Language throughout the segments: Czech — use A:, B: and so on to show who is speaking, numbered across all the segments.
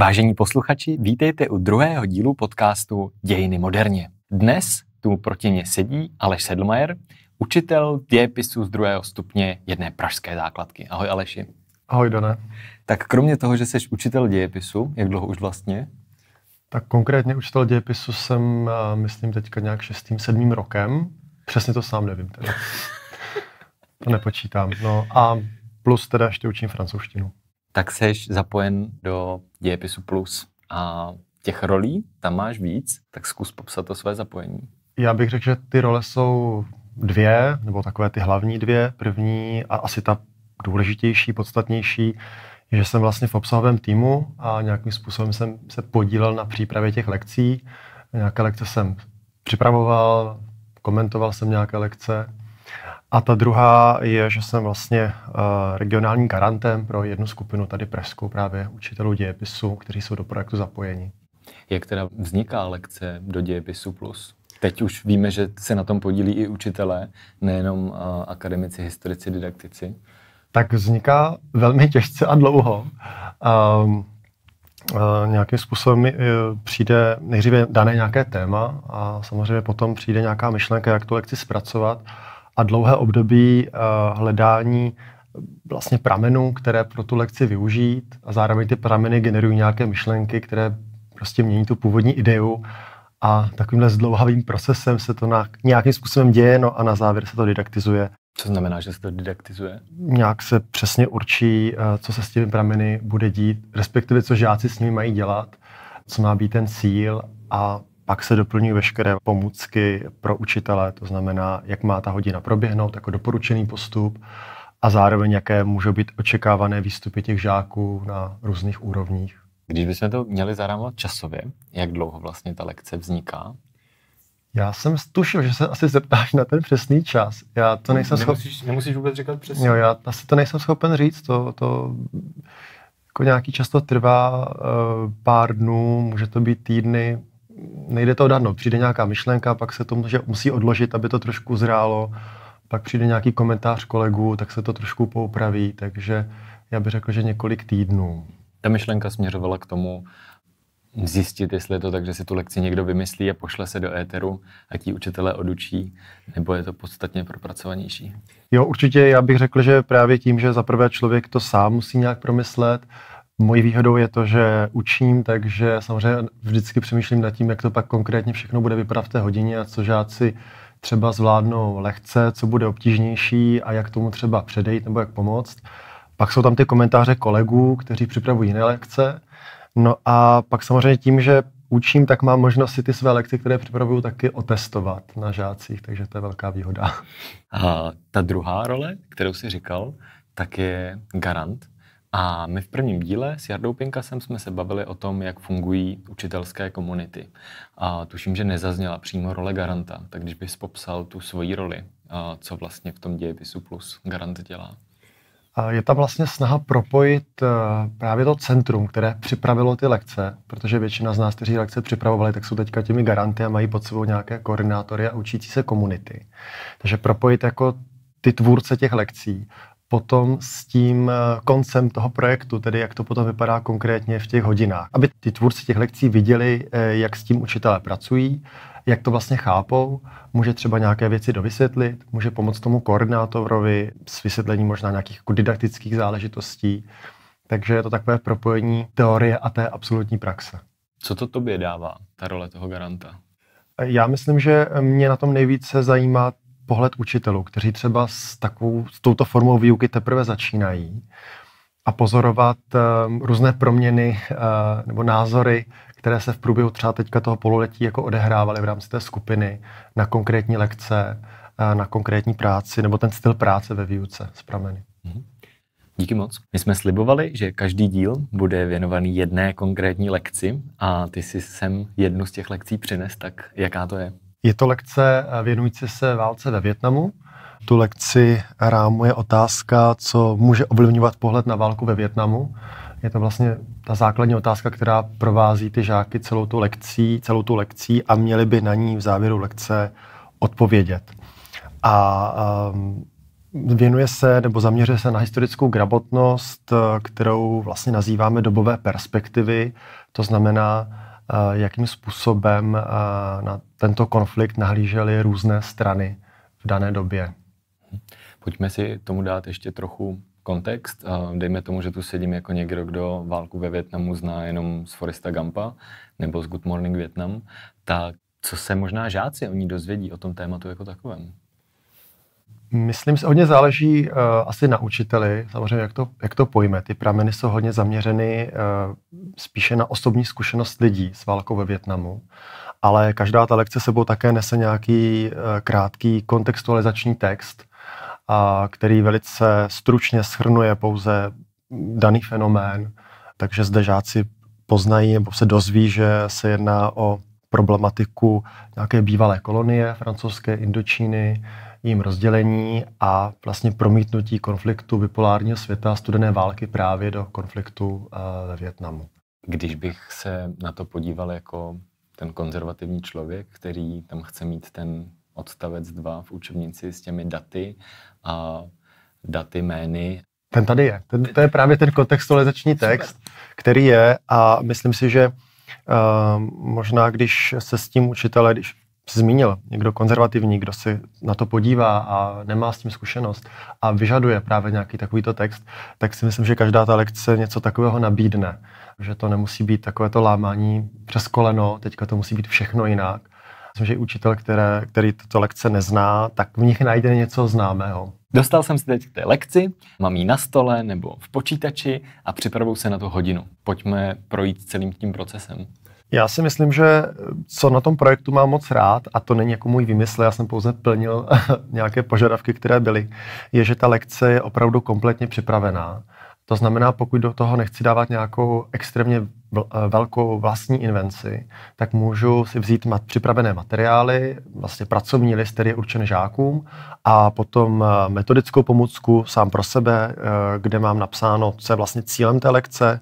A: Vážení posluchači, vítejte u druhého dílu podcastu Dějiny moderně. Dnes tu proti mě sedí Aleš Sedlmajer, učitel dějepisu z druhého stupně jedné pražské základky. Ahoj Aleši. Ahoj Dané. Tak kromě toho, že jsi učitel dějepisu, jak dlouho už vlastně?
B: Tak konkrétně učitel dějepisu jsem, eh, myslím, teďka nějak šestým, sedmým rokem. Přesně to sám nevím teda. to nepočítám. No a plus teda ještě učím francouzštinu
A: tak seš zapojen do dějepisu plus a těch rolí tam máš víc, tak zkus popsat to své zapojení.
B: Já bych řekl, že ty role jsou dvě, nebo takové ty hlavní dvě. První a asi ta důležitější, podstatnější, že jsem vlastně v obsahovém týmu a nějakým způsobem jsem se podílel na přípravě těch lekcí. Nějaké lekce jsem připravoval, komentoval jsem nějaké lekce a ta druhá je, že jsem vlastně eh, regionálním garantem pro jednu skupinu tady Pražskou, právě učitelů dějepisu, kteří jsou do projektu zapojeni.
A: Jak teda vzniká lekce do dějepisu plus? Teď už víme, že se na tom podílí i učitelé, nejenom eh, akademici, historici,
B: didaktici. Tak vzniká velmi těžce a dlouho. Um, nějakým způsobem přijde nejdříve dané nějaké téma a samozřejmě potom přijde nějaká myšlenka, jak tu lekci zpracovat a dlouhé období eh, hledání vlastně pramenů, které pro tu lekci využít a zároveň ty prameny generují nějaké myšlenky, které prostě mění tu původní ideu a takovýmhle zdlouhavým procesem se to nějakým způsobem děje no a na závěr se to didaktizuje.
A: Co znamená, že se to didaktizuje?
B: Nějak se přesně určí, eh, co se s těmi prameny bude dít, respektive co žáci s nimi mají dělat, co má být ten cíl a pak se doplňují veškeré pomůcky pro učitele, to znamená, jak má ta hodina proběhnout, jako doporučený postup a zároveň, jaké můžou být očekávané výstupy těch žáků na různých úrovních.
A: Když bychom to měli zarámovat časově, jak dlouho vlastně ta lekce vzniká?
B: Já jsem tušil, že se asi zeptáš na ten přesný čas. Já to nejsem schopen... Nemusíš, nemusíš vůbec říkat přesně. Jo, já asi to nejsem schopen říct. To, to jako nějaký často trvá trvá, eh, pár dnů, může to být týdny, nejde to dát, no, přijde nějaká myšlenka, pak se to může, musí odložit, aby to trošku zrálo, pak přijde nějaký komentář kolegů, tak se to trošku poupraví, takže já bych řekl, že několik týdnů.
A: Ta myšlenka směřovala k tomu zjistit, jestli je to tak, že si tu lekci někdo vymyslí a pošle se do éteru a ti učitelé odučí, nebo je to podstatně propracovanější?
B: Jo, určitě já bych řekl, že právě tím, že za prvé člověk to sám musí nějak promyslet, Mojí výhodou je to, že učím, takže samozřejmě vždycky přemýšlím nad tím, jak to pak konkrétně všechno bude vypadat v té hodině a co žáci třeba zvládnou lehce, co bude obtížnější a jak tomu třeba předejít nebo jak pomoct. Pak jsou tam ty komentáře kolegů, kteří připravují jiné lekce. No a pak samozřejmě tím, že učím, tak mám možnost si ty své lekce, které připravuju, taky otestovat na žácích, takže to je velká výhoda. A ta druhá role,
A: kterou si říkal, tak je garant a my v prvním díle s Jardou Pinkasem jsme se bavili o tom, jak fungují učitelské komunity. A tuším, že nezazněla přímo role garanta, tak když bys popsal tu svoji roli, co vlastně v tom dějepisu plus garant dělá.
B: Je tam vlastně snaha propojit eh, právě to centrum, které připravilo ty lekce, protože většina z nás, kteří lekce připravovali, tak jsou teďka těmi garanty a mají pod sebou nějaké koordinátory a učící se komunity. Takže propojit jako ty tvůrce těch lekcí potom s tím eh, koncem toho projektu, tedy jak to potom vypadá konkrétně v těch hodinách. Aby ty tvůrci těch lekcí viděli, eh, jak s tím učitelé pracují, jak to vlastně chápou, může třeba nějaké věci dovysvětlit, může pomoct tomu koordinátorovi s vysvětlením možná nějakých jako didaktických záležitostí. Takže je to takové propojení teorie a té absolutní praxe.
A: Co to tobě dává, ta role toho garanta?
B: Já myslím, že mě na tom nejvíce zajímá pohled učitelů, kteří třeba s, takovou, s touto formou výuky teprve začínají a pozorovat uh, různé proměny uh, nebo názory, které se v průběhu třeba teďka toho pololetí jako odehrávaly v rámci té skupiny na konkrétní lekce, uh, na konkrétní práci nebo ten styl práce ve výuce z prameny.
A: Mm-hmm. Díky moc. My jsme slibovali, že každý díl bude věnovaný jedné konkrétní lekci a ty si sem jednu z těch lekcí přines, tak jaká to je?
B: Je to lekce eh, věnující se válce ve Větnamu. Tu lekci rámuje otázka, co může ovlivňovat pohled na válku ve Větnamu. Je to vlastně ta základní otázka, která provází ty žáky celou tu lekcí, celou tu lekcí a měli by na ní v závěru lekce odpovědět. A um, věnuje se nebo zaměřuje se na historickou grabotnost, eh, kterou vlastně nazýváme dobové perspektivy. To znamená, Eh, jakým způsobem eh, na tento konflikt nahlížely různé strany v dané době. Pojďme si tomu
A: dát ještě trochu kontext. Eh, dejme tomu, že tu sedím jako někdo, kdo válku ve Větnamu zná jenom z Foresta Gampa nebo z Good Morning Vietnam, tak co se možná žáci o ní dozvědí o tom tématu jako takovém?
B: Myslím, že hodně záleží uh, asi na učiteli, samozřejmě jak to, jak to pojme. Ty prameny jsou hodně zaměřeny uh, spíše na osobní zkušenost lidí s válkou ve Větnamu, ale každá ta lekce sebou také nese nějaký uh, krátký kontextualizační text, uh, který velice stručně schrnuje pouze daný fenomén, takže zde žáci poznají nebo se dozví, že se jedná o problematiku nějaké bývalé kolonie francouzské Indočíny, jím rozdělení a vlastně promítnutí konfliktu bipolárního světa studené války právě do konfliktu eh, ve Větnamu.
A: Když bych se na to podíval jako ten konzervativní člověk, který tam chce mít ten odstavec 2 v učebnici s těmi daty a daty jmény.
B: Ten tady je. Ten, to je právě ten kontextualizační text, který je a myslím si, že Uh, možná když se s tím učitelé, když zmínil, někdo konzervativní, kdo se na to podívá a nemá s tím zkušenost a vyžaduje právě nějaký takovýto text, tak si myslím, že každá ta lekce něco takového nabídne. Že to nemusí být takové to lámání přes koleno, teďka to musí být všechno jinak. Myslím, že i učitel, které, který tuto lekce nezná, tak v nich najde něco známého. Dostal jsem si teď k
A: té lekci, mám ji na stole nebo v počítači a připravuju se na tu hodinu. Pojďme projít celým tím procesem.
B: Já si myslím, že eh, co na tom projektu mám moc rád, a to není jako můj výmysl, já jsem pouze plnil nějaké požadavky, které byly, je, že ta lekce je opravdu kompletně připravená. To znamená, pokud do toho nechci dávat nějakou extrémně eh, velkou vlastní invenci, tak můžu si vzít mat- připravené materiály, vlastně pracovní list, který je určen žákům, a potom eh, metodickou pomůcku sám pro sebe, kde mám napsáno, co je vlastně cílem té lekce,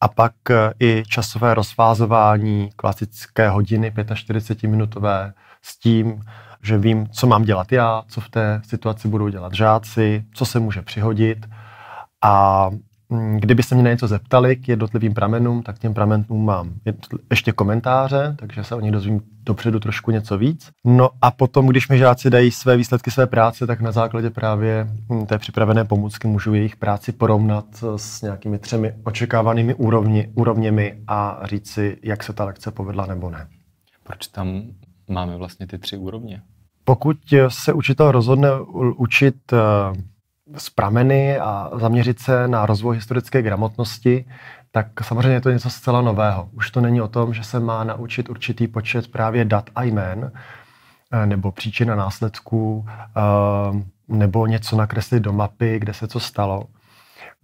B: a pak eh, i časové rozfázování klasické hodiny 45-minutové s tím, že vím, co mám dělat já, co v té situaci budou dělat žáci, co se může přihodit a Mm, kdyby se mě na něco zeptali k jednotlivým pramenům, tak těm pramenům mám ještě komentáře, takže se o nich dozvím dopředu trošku něco víc. No a potom, když mi žáci dají své výsledky své práce, tak na základě právě hm, té připravené pomůcky můžu jejich práci porovnat eh, s nějakými třemi očekávanými úrovni, úrovněmi a říct si, jak se ta lekce povedla nebo ne. Proč tam máme vlastně ty tři úrovně? Pokud eh, se učitel rozhodne učit eh, z prameny a zaměřit se na rozvoj historické gramotnosti, tak samozřejmě je to něco zcela nového. Už to není o tom, že se má naučit určitý počet právě dat a jmén, eh, nebo příčina následků, eh, nebo něco nakreslit do mapy, kde se co stalo,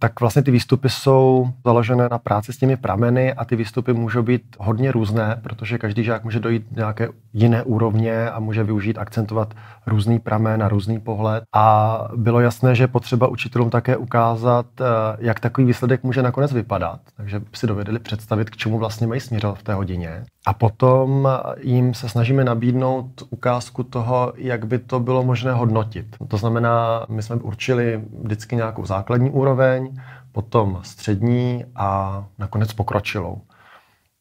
B: tak vlastně ty výstupy jsou založené na práci s těmi prameny a ty výstupy můžou být hodně různé, protože každý žák může dojít nějaké jiné úrovně a může využít, akcentovat různý pramen a různý pohled. A bylo jasné, že potřeba učitelům také ukázat, eh, jak takový výsledek může nakonec vypadat, takže si dovedli představit, k čemu vlastně mají směřovat v té hodině. A potom eh, jim se snažíme nabídnout ukázku toho, jak by to bylo možné hodnotit. To znamená, my jsme určili vždycky nějakou základní úroveň, potom střední a nakonec pokročilou.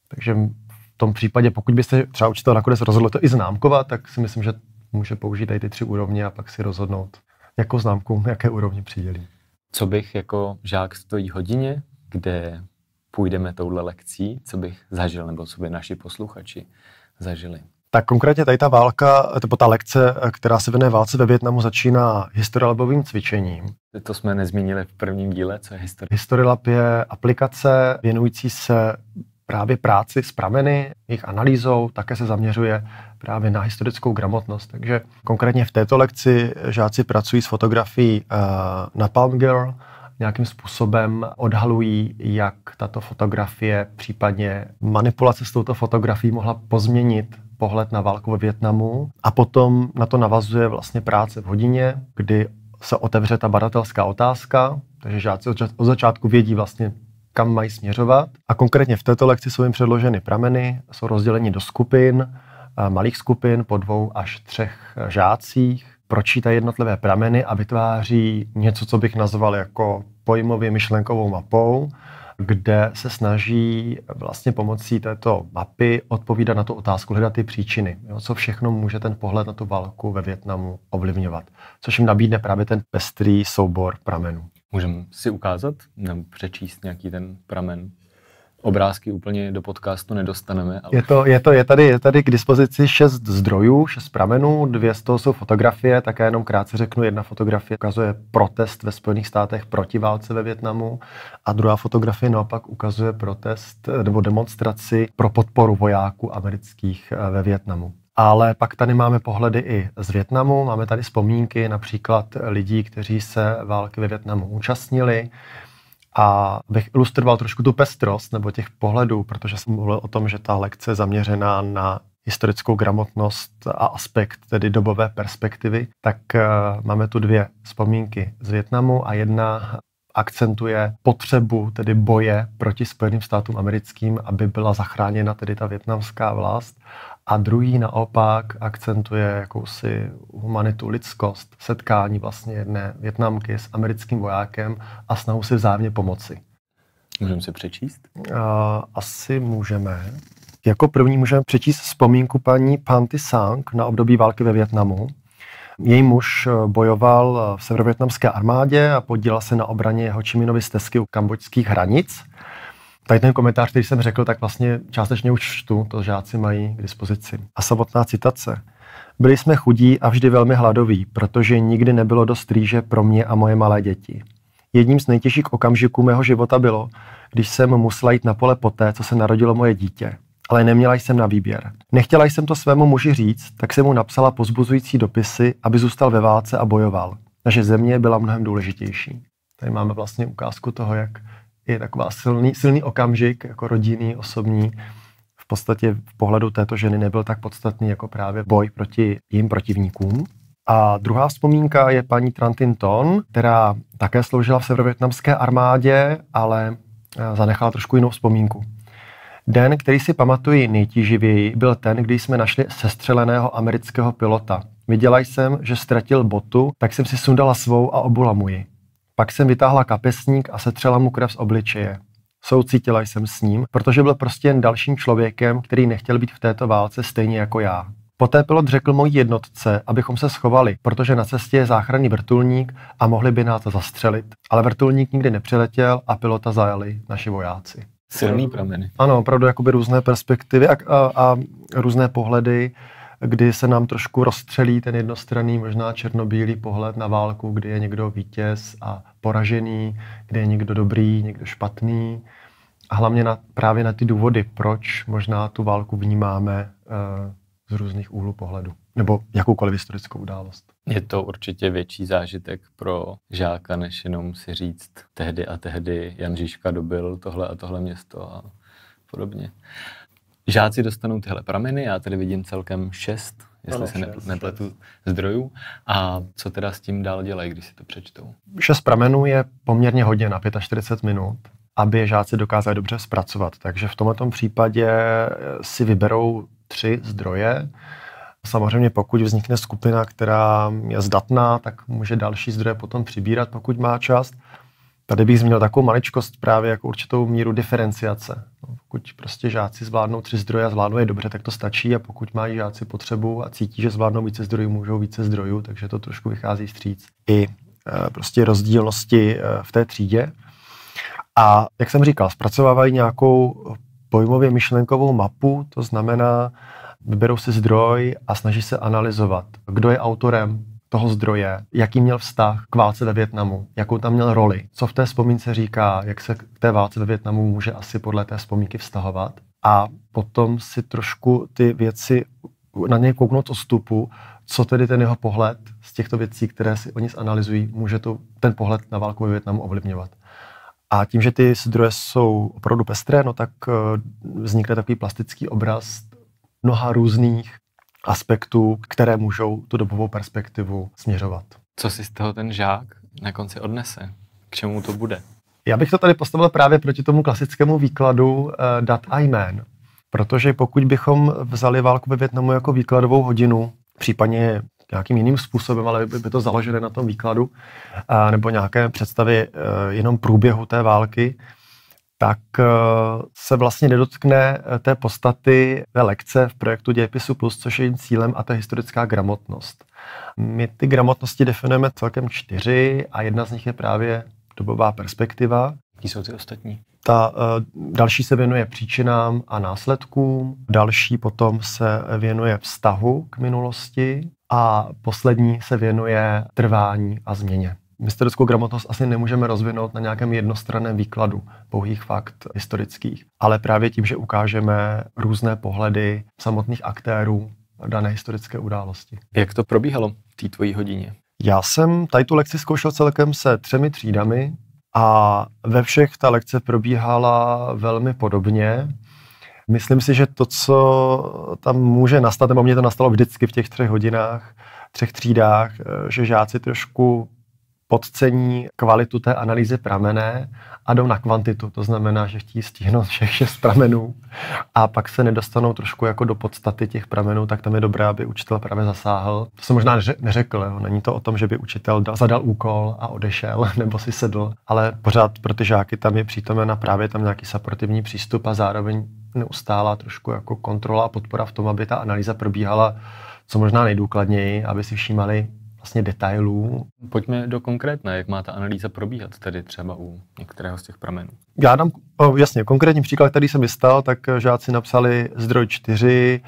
B: Takže v tom případě, pokud byste třeba učitel nakonec rozhodl to i známkovat, tak si myslím, že může použít i ty tři úrovně a pak si rozhodnout, jakou známku, jaké úrovni přidělí.
A: Co bych jako žák z hodině, kde půjdeme touhle lekcí, co bych zažil, nebo co by naši posluchači zažili?
B: Tak konkrétně tady ta válka, nebo ta lekce, která se věnuje válce ve Větnamu, začíná historiolabovým cvičením.
A: To jsme nezmínili v prvním díle, co je historie.
B: Historiolab je aplikace věnující se právě práci s prameny, jejich analýzou, také se zaměřuje právě na historickou gramotnost. Takže konkrétně v této lekci žáci pracují s fotografií uh, na Palm Girl, nějakým způsobem odhalují, jak tato fotografie, případně manipulace s touto fotografií mohla pozměnit pohled na válku ve Větnamu a potom na to navazuje vlastně práce v hodině, kdy se otevře ta badatelská otázka, takže žáci od začátku vědí vlastně, kam mají směřovat. A konkrétně v této lekci jsou jim předloženy prameny, jsou rozděleni do skupin, eh, malých skupin po dvou až třech eh, žácích, pročítají jednotlivé prameny a vytváří něco, co bych nazval jako pojmově myšlenkovou mapou, kde se snaží vlastně pomocí této mapy odpovídat na tu otázku, hledat ty příčiny, jo, co všechno může ten pohled na tu válku ve Větnamu ovlivňovat, což jim nabídne právě ten pestrý soubor pramenů. Můžeme
A: si ukázat nebo přečíst nějaký ten pramen? obrázky úplně do podcastu nedostaneme. Ale... Je,
B: to, je, to, je, tady, je tady k dispozici šest zdrojů, šest pramenů, dvě z toho jsou fotografie, tak já jenom krátce řeknu, jedna fotografie ukazuje protest ve Spojených státech proti válce ve Větnamu a druhá fotografie naopak ukazuje protest nebo demonstraci pro podporu vojáků amerických eh, ve Větnamu. Ale pak tady máme pohledy i z Větnamu, máme tady vzpomínky například lidí, kteří se války ve Větnamu účastnili, a bych ilustroval trošku tu pestrost nebo těch pohledů, protože jsem mluvil o tom, že ta lekce je zaměřená na historickou gramotnost a aspekt tedy dobové perspektivy, tak eh, máme tu dvě vzpomínky z Větnamu a jedna akcentuje potřebu tedy boje proti Spojeným státům americkým, aby byla zachráněna tedy ta větnamská vlast a druhý naopak akcentuje jakousi humanitu, lidskost, setkání vlastně jedné větnamky s americkým vojákem a snahu si vzájemně pomoci. Můžeme si přečíst? Uh, asi můžeme. Jako první můžeme přečíst vzpomínku paní Panty Sang na období války ve Větnamu. Její muž eh, bojoval v severovětnamské armádě a podílel se na obraně jeho Čiminovy stezky u kambočských hranic – Tady ten komentář, který jsem řekl, tak vlastně částečně už čtu, to žáci mají k dispozici. A samotná citace. Byli jsme chudí a vždy velmi hladoví, protože nikdy nebylo dost rýže pro mě a moje malé děti. Jedním z nejtěžších okamžiků mého života bylo, když jsem musela jít na pole poté, co se narodilo moje dítě. Ale neměla jsem na výběr. Nechtěla jsem to svému muži říct, tak jsem mu napsala pozbuzující dopisy, aby zůstal ve válce a bojoval. Naše země byla mnohem důležitější. Tady máme vlastně ukázku toho, jak je taková silný, silný okamžik, jako rodinný, osobní, v podstatě v pohledu této ženy nebyl tak podstatný jako právě boj proti jim protivníkům. A druhá vzpomínka je paní Trantinton, která také sloužila v severovětnamské armádě, ale eh, zanechala trošku jinou vzpomínku. Den, který si pamatuji nejtíživěji, byl ten, kdy jsme našli sestřeleného amerického pilota. Viděla jsem, že ztratil botu, tak jsem si sundala svou a obula mu ji. Pak jsem vytáhla kapesník a setřela mu krev z obličeje. Soucítila jsem s ním, protože byl prostě jen dalším člověkem, který nechtěl být v této válce stejně jako já. Poté pilot řekl mojí jednotce, abychom se schovali, protože na cestě je záchranný vrtulník a mohli by nás zastřelit. Ale vrtulník nikdy nepřiletěl a pilota zajali naši vojáci. Silný prameny. Ano, opravdu jakoby různé perspektivy a, a, a různé pohledy kdy se nám trošku rozstřelí ten jednostranný, možná černobílý pohled na válku, kdy je někdo vítěz a poražený, kdy je někdo dobrý, někdo špatný. A hlavně na, právě na ty důvody, proč možná tu válku vnímáme eh, z různých úhlů pohledu nebo jakoukoliv historickou událost.
A: Je to určitě větší zážitek pro žáka, než jenom si říct tehdy a tehdy Jan Žižka dobil tohle a tohle město a podobně žáci dostanou tyhle prameny, já tady vidím celkem šest, jestli ano, se šest, nepletu, šest. zdrojů. A co teda s tím dál dělají, když si to přečtou?
B: Šest pramenů je poměrně hodně na 45 minut aby žáci dokázali dobře zpracovat. Takže v tomto případě eh, si vyberou tři zdroje. Samozřejmě pokud vznikne skupina, která je zdatná, tak může další zdroje potom přibírat, pokud má čas. Tady bych zmínil takovou maličkost právě jako určitou míru diferenciace. No, pokud prostě žáci zvládnou tři zdroje a zvládnou je dobře, tak to stačí a pokud mají žáci potřebu a cítí, že zvládnou více zdrojů, můžou více zdrojů, takže to trošku vychází stříc. I e, prostě rozdílnosti e, v té třídě. A jak jsem říkal, zpracovávají nějakou pojmově myšlenkovou mapu, to znamená, vyberou si zdroj a snaží se analyzovat, kdo je autorem toho zdroje, jaký měl vztah k válce ve Větnamu, jakou tam měl roli, co v té vzpomínce říká, jak se k té válce ve Větnamu může asi podle té vzpomínky vztahovat a potom si trošku ty věci na něj kouknout odstupu, co tedy ten jeho pohled z těchto věcí, které si oni zanalizují, může to, ten pohled na válku ve Větnamu ovlivňovat. A tím, že ty zdroje jsou opravdu pestré, no tak eh, vznikne takový plastický obraz mnoha různých aspektů, které můžou tu dobovou perspektivu směřovat.
A: Co si z toho ten žák na konci odnese? K čemu to bude?
B: Já bych to tady postavil právě proti tomu klasickému výkladu uh, dat a jmén. Protože pokud bychom vzali válku ve Větnamu jako výkladovou hodinu, případně nějakým jiným způsobem, ale by to založené na tom výkladu, uh, nebo nějaké představy uh, eh, jenom průběhu té války, tak eh, se vlastně nedotkne eh, té podstaty té lekce v projektu Dějepisu Plus, což je jejím cílem, a to je historická gramotnost. My ty gramotnosti definujeme celkem čtyři a jedna z nich je právě dobová perspektiva. Jaký jsou ty ostatní? Ta eh, další se věnuje příčinám a následkům, další potom se věnuje vztahu k minulosti a poslední se věnuje trvání a změně. Historickou gramotnost asi nemůžeme rozvinout na nějakém jednostranném výkladu pouhých fakt historických, ale právě tím, že ukážeme různé pohledy samotných aktérů dané historické události.
A: Jak to probíhalo v té tvojí hodině?
B: Já jsem tady tu lekci zkoušel celkem se třemi třídami a ve všech ta lekce probíhala velmi podobně. Myslím si, že to, co tam může nastat, nebo mě to nastalo vždycky v těch třech hodinách, třech třídách, že žáci trošku podcení kvalitu té analýzy pramené a jdou na kvantitu. To znamená, že chtějí stihnout všech šest pramenů a pak se nedostanou trošku jako do podstaty těch pramenů, tak tam je dobré, aby učitel právě zasáhl. To jsem možná neřekl, jo. není to o tom, že by učitel zadal úkol a odešel nebo si sedl, ale pořád pro ty žáky tam je přítomen a právě tam nějaký supportivní přístup a zároveň neustálá trošku jako kontrola a podpora v tom, aby ta analýza probíhala co možná nejdůkladněji, aby si všímali vlastně detailů. Pojďme
A: do konkrétna, jak má ta analýza probíhat tedy třeba u některého z těch pramenů.
B: Já dám, o, jasně, konkrétní příklad, který mi stal, tak žáci napsali zdroj 4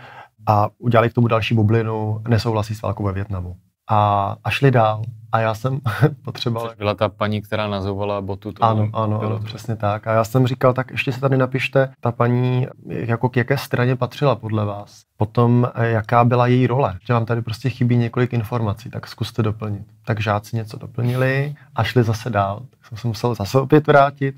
B: a udělali k tomu další bublinu nesouhlasí s válkou ve Větnamu a, a šli dál. A já jsem potřeboval... Což
A: byla ta paní, která nazovala botu. ano, ano, bylo ano přesně
B: tak. A já jsem říkal, tak ještě se tady napište, ta paní, jako k jaké straně patřila podle vás. Potom, eh, jaká byla její role. Že vám tady prostě chybí několik informací, tak zkuste doplnit. Tak žáci něco doplnili a šli zase dál. Tak jsem se musel zase opět vrátit.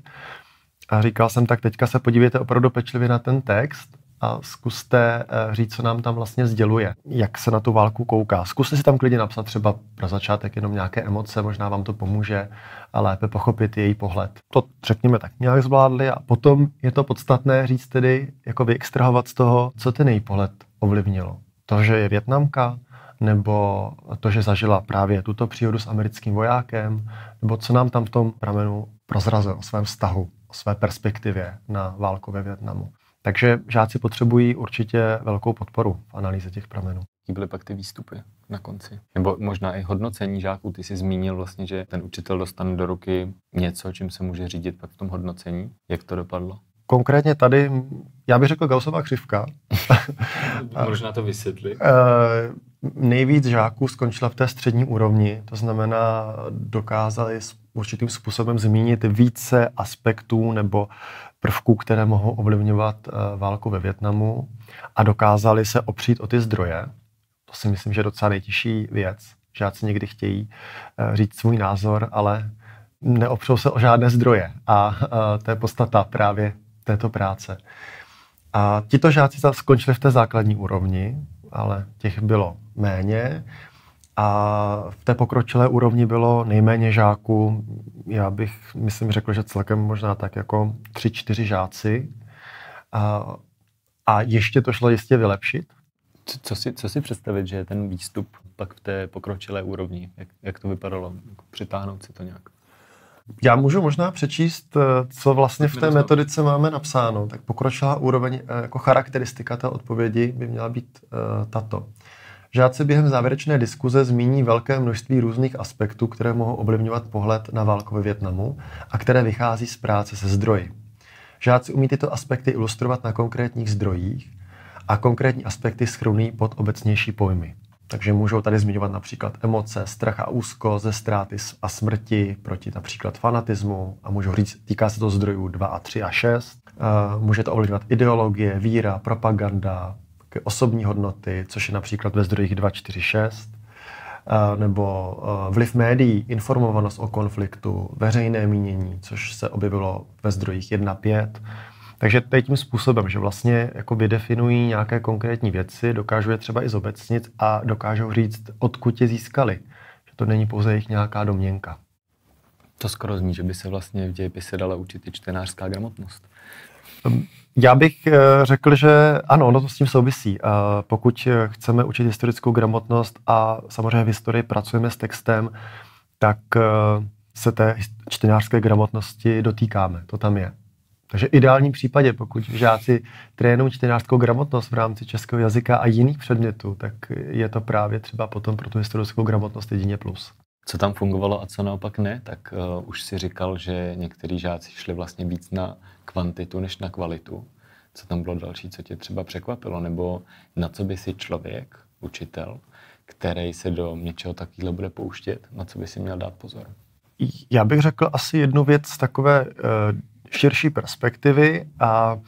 B: A říkal jsem, tak teďka se podívejte opravdu pečlivě na ten text a zkuste eh, říct, co nám tam vlastně sděluje, jak se na tu válku kouká. Zkuste si tam klidně napsat třeba pro začátek jenom nějaké emoce, možná vám to pomůže a lépe pochopit její pohled. To řekněme tak nějak zvládli a potom je to podstatné říct tedy, jako extrahovat z toho, co ten její pohled ovlivnilo. To, že je větnamka, nebo to, že zažila právě tuto příhodu s americkým vojákem, nebo co nám tam v tom pramenu prozrazil o svém vztahu, o své perspektivě na válku ve Větnamu. Takže žáci potřebují určitě velkou podporu v analýze těch pramenů. Jaký byly pak ty výstupy na konci?
A: Nebo možná i hodnocení žáků. Ty jsi zmínil vlastně, že ten učitel dostane do ruky něco, čím se může řídit pak v tom hodnocení. Jak to dopadlo?
B: Konkrétně tady, já bych řekl Gaussova křivka. možná to E, Nejvíc žáků skončila v té střední úrovni, to znamená, dokázali určitým způsobem zmínit více aspektů nebo prvků, které mohou ovlivňovat eh, válku ve Větnamu a dokázali se opřít o ty zdroje. To si myslím, že je docela nejtěžší věc. Žáci někdy chtějí eh, říct svůj názor, ale neopřou se o žádné zdroje a eh, to je podstata právě této práce. A tito žáci skončili v té základní úrovni, ale těch bylo méně. A v té pokročilé úrovni bylo nejméně žáků. Já bych, myslím, řekl, že celkem možná tak jako tři, čtyři žáci. A, a ještě to šlo jistě vylepšit. Co, co, si, co si představit, že je ten výstup pak v
A: té pokročilé úrovni? Jak, jak to vypadalo? Jako přitáhnout si to nějak?
B: Já můžu možná přečíst, eh, co vlastně v té metodice máme napsáno. Tak pokročilá úroveň, eh, jako charakteristika té odpovědi by měla být eh, tato. Žáci během závěrečné diskuze zmíní velké množství různých aspektů, které mohou ovlivňovat pohled na válku ve Větnamu a které vychází z práce se zdroji. Žáci umí tyto aspekty ilustrovat na konkrétních zdrojích a konkrétní aspekty schrnují pod obecnější pojmy. Takže můžou tady zmiňovat například emoce, strach a úzko ze ztráty a smrti proti například fanatismu a můžou říct, týká se to zdrojů 2 a 3 a 6. Eh, může to ovlivňovat ideologie, víra, propaganda, k osobní hodnoty, což je například ve zdrojích 246, nebo vliv médií, informovanost o konfliktu, veřejné mínění, což se objevilo ve zdrojích 1.5. Takže to je tím způsobem, že vlastně jako vydefinují nějaké konkrétní věci, dokážou je třeba i zobecnit a dokážou říct, odkud je získali. Že to není pouze jejich nějaká domněnka. To
A: skoro zní, že by se vlastně v dějepise dala učit i čtenářská gramotnost.
B: Ehm, já bych eh, řekl, že ano, ono to s tím souvisí. Eh, pokud eh, chceme učit historickou gramotnost a samozřejmě v historii pracujeme s textem, tak se té čtenářské gramotnosti dotýkáme. To tam je. Takže ideální ideálním případě, pokud žáci trénují čtenářskou gramotnost v rámci českého jazyka a jiných předmětů, tak je to právě třeba potom pro tu historickou gramotnost jedině plus
A: co tam fungovalo a co naopak ne, tak uh, už si říkal, že někteří žáci šli vlastně víc na kvantitu než na kvalitu. Co tam bylo další, co tě třeba překvapilo, nebo na co by si člověk, učitel, který se do něčeho takového bude pouštět, na co by si měl dát pozor?
B: Já bych řekl asi jednu věc z takové uh, širší perspektivy a uh,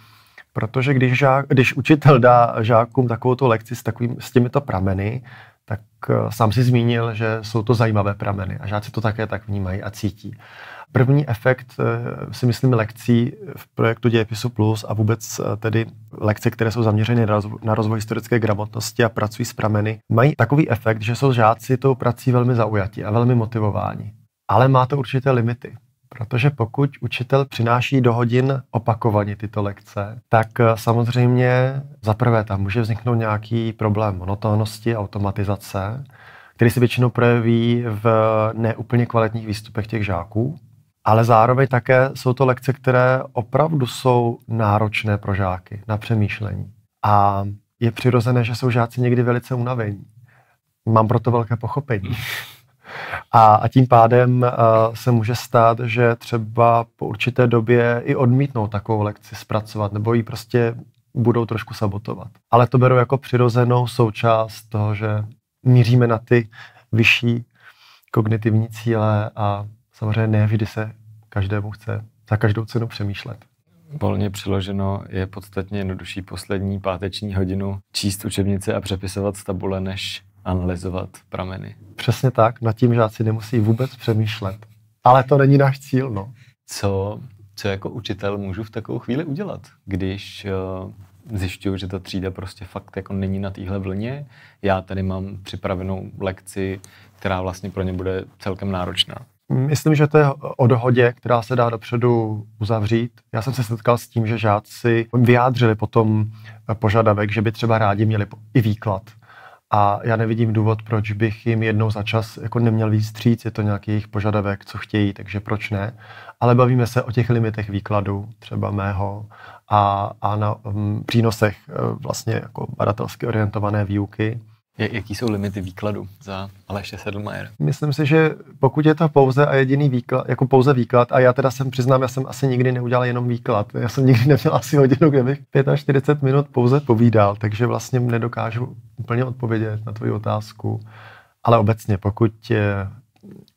B: Protože když, žák, když učitel dá žákům takovou tu lekci s, takovým, s těmito prameny, tak eh, sám si zmínil, že jsou to zajímavé prameny a žáci to také tak vnímají a cítí. První efekt eh, si myslím lekcí v projektu Dějepisu Plus a vůbec eh, tedy lekce, které jsou zaměřeny na rozvoj, historické gramotnosti a pracují s prameny, mají takový efekt, že jsou žáci tou prací velmi zaujati a velmi motivováni. Ale má to určité limity. Protože pokud učitel přináší do hodin opakovaně tyto lekce, tak eh, samozřejmě za prvé tam může vzniknout nějaký problém monotónnosti, automatizace, který se většinou projeví v neúplně kvalitních výstupech těch žáků, ale zároveň také jsou to lekce, které opravdu jsou náročné pro žáky na přemýšlení. A je přirozené, že jsou žáci někdy velice unavení. Mám proto velké pochopení. A, a tím pádem uh, se může stát, že třeba po určité době i odmítnou takovou lekci zpracovat nebo ji prostě budou trošku sabotovat. Ale to beru jako přirozenou součást toho, že míříme na ty vyšší kognitivní cíle a samozřejmě ne vždy se každému chce za každou cenu přemýšlet.
A: Volně přiloženo je podstatně jednodušší poslední páteční hodinu číst učebnice a přepisovat z tabule, než analyzovat prameny.
B: Přesně tak, nad tím žáci nemusí vůbec přemýšlet. Ale to není náš cíl, no.
A: Co, co jako učitel můžu v takovou chvíli udělat, když uh, zjišťuju, že ta třída prostě fakt jako není na téhle vlně. Já tady mám připravenou lekci, která vlastně pro ně bude celkem náročná.
B: Myslím, že to je o dohodě, která se dá dopředu uzavřít. Já jsem se setkal s tím, že žáci vyjádřili potom požadavek, že by třeba rádi měli i výklad a já nevidím důvod, proč bych jim jednou za čas jako neměl výstříc, je to nějaký jejich požadavek, co chtějí, takže proč ne. Ale bavíme se o těch limitech výkladu, třeba mého, a, a na um, přínosech eh, vlastně jako badatelsky orientované výuky.
A: Jaký jsou limity výkladu za Aleše Sedlmajer?
B: Myslím si, že pokud je to pouze a jediný výklad, jako pouze výklad, a já teda jsem přiznám, já jsem asi nikdy neudělal jenom výklad. Já jsem nikdy neměl asi hodinu, kde bych 45 minut pouze povídal, takže vlastně nedokážu úplně odpovědět na tvoji otázku. Ale obecně, pokud eh,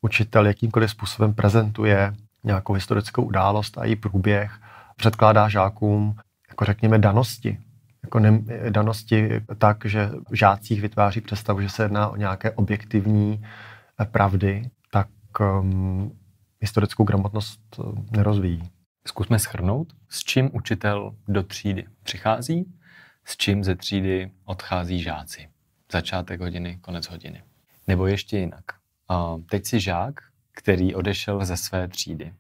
B: učitel jakýmkoliv způsobem prezentuje nějakou historickou událost a její průběh, předkládá žákům, jako řekněme, danosti, jako ne, danosti tak, že v žácích vytváří představu, že se jedná o nějaké objektivní eh, pravdy, tak um, historickou gramotnost eh, nerozvíjí. Zkusme schrnout,
A: s čím učitel do třídy přichází, s čím ze třídy odchází žáci. Začátek hodiny, konec hodiny. Nebo ještě jinak. A teď si žák, který odešel ze své třídy.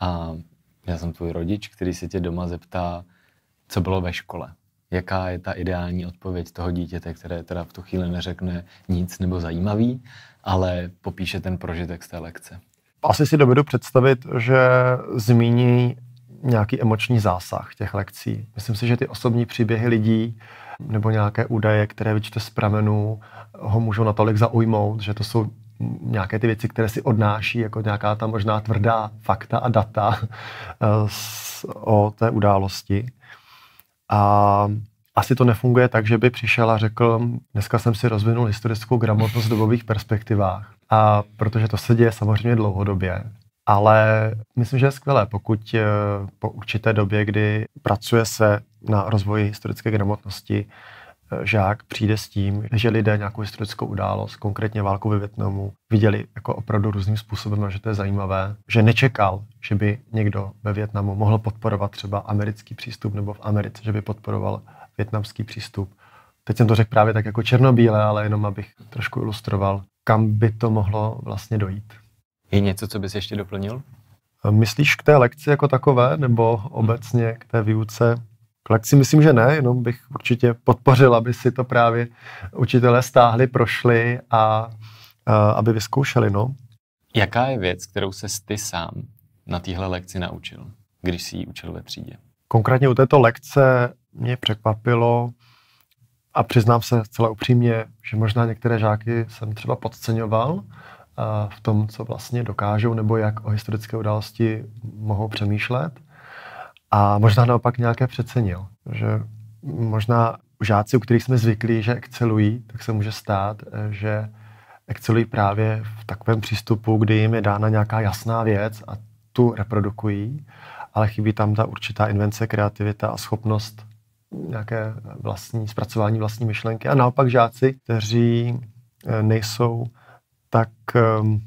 A: A já jsem tvůj rodič, který se tě doma zeptá, co bylo ve škole jaká je ta ideální odpověď toho dítěte, které teda v tu chvíli neřekne nic nebo zajímavý, ale popíše ten prožitek z té lekce.
B: Asi si dovedu představit, že zmíní nějaký emoční zásah těch lekcí. Myslím si, že ty osobní příběhy lidí nebo nějaké údaje, které vyčte z pramenů, ho můžou natolik zaujmout, že to jsou nějaké ty věci, které si odnáší, jako nějaká ta možná tvrdá fakta a data eh, o té události. A asi to nefunguje tak, že by přišel a řekl, dneska jsem si rozvinul historickou gramotnost v dobových perspektivách. A protože to se děje samozřejmě dlouhodobě. Ale myslím, že je skvělé, pokud eh, po určité době, kdy pracuje se na rozvoji historické gramotnosti, žák přijde s tím, že lidé nějakou historickou událost, konkrétně válku ve Větnamu, viděli jako opravdu různým způsobem a že to je zajímavé, že nečekal, že by někdo ve Větnamu mohl podporovat třeba americký přístup nebo v Americe, že by podporoval větnamský přístup. Teď jsem to řekl právě tak jako černobíle, ale jenom abych trošku ilustroval, kam by to mohlo vlastně dojít.
A: Je něco, co bys ještě doplnil?
B: Myslíš k té lekci jako takové, nebo obecně k té výuce? Tak si myslím, že ne, jenom bych určitě podpořil, aby si to právě učitelé stáhli, prošli a, a aby vyzkoušeli. No.
A: Jaká je věc, kterou se ty sám na téhle lekci naučil, když si ji učil ve třídě?
B: Konkrétně u této lekce mě překvapilo, a přiznám se zcela upřímně, že možná některé žáky jsem třeba podceňoval v tom, co vlastně dokážou nebo jak o historické události mohou přemýšlet a možná naopak nějaké přecenil. Že možná žáci, u kterých jsme zvyklí, že excelují, tak se může stát, že excelují právě v takovém přístupu, kdy jim je dána nějaká jasná věc a tu reprodukují, ale chybí tam ta určitá invence, kreativita a schopnost nějaké vlastní, zpracování vlastní myšlenky. A naopak žáci, kteří eh, nejsou tak, ehm,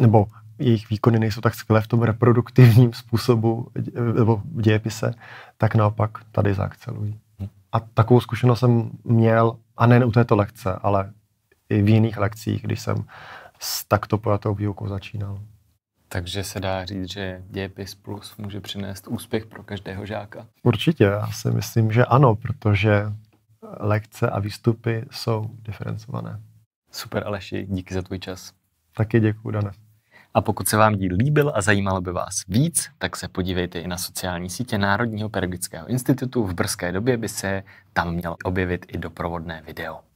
B: nebo jejich výkony nejsou tak skvělé v tom reproduktivním způsobu nebo dějepise, tak naopak tady zaakcelují. A takovou zkušenost jsem měl, a nejen u této lekce, ale i v jiných lekcích, když jsem s takto pojatou výukou začínal.
A: Takže se dá říct, že dějepis plus může přinést úspěch pro každého žáka.
B: Určitě, já si myslím, že ano, protože lekce a výstupy jsou diferencované.
A: Super Aleši, díky za tvůj čas.
B: Taky děkuji, Dane.
A: A pokud se vám díl líbil a zajímalo by vás víc, tak se podívejte i na sociální sítě Národního pedagogického institutu. V brzké době by se tam měl objevit i doprovodné video.